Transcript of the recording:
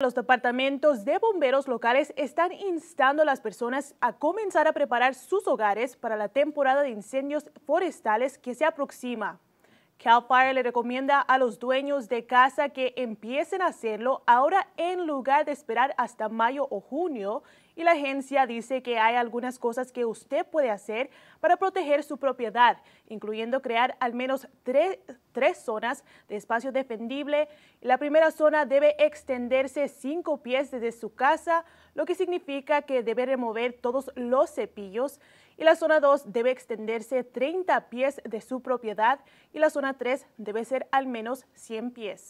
Los departamentos de bomberos locales están instando a las personas a comenzar a preparar sus hogares para la temporada de incendios forestales que se aproxima. Cal Fire le recomienda a los dueños de casa que empiecen a hacerlo ahora en lugar de esperar hasta mayo o junio y la agencia dice que hay algunas cosas que usted puede hacer para proteger su propiedad, incluyendo crear al menos tres, zonas de espacio defendible. La primera zona debe extenderse cinco pies desde su casa, lo que significa que debe remover todos los cepillos. Y la zona 2 debe extenderse 30 pies de su propiedad y la zona 3 debe ser al menos 100 pies.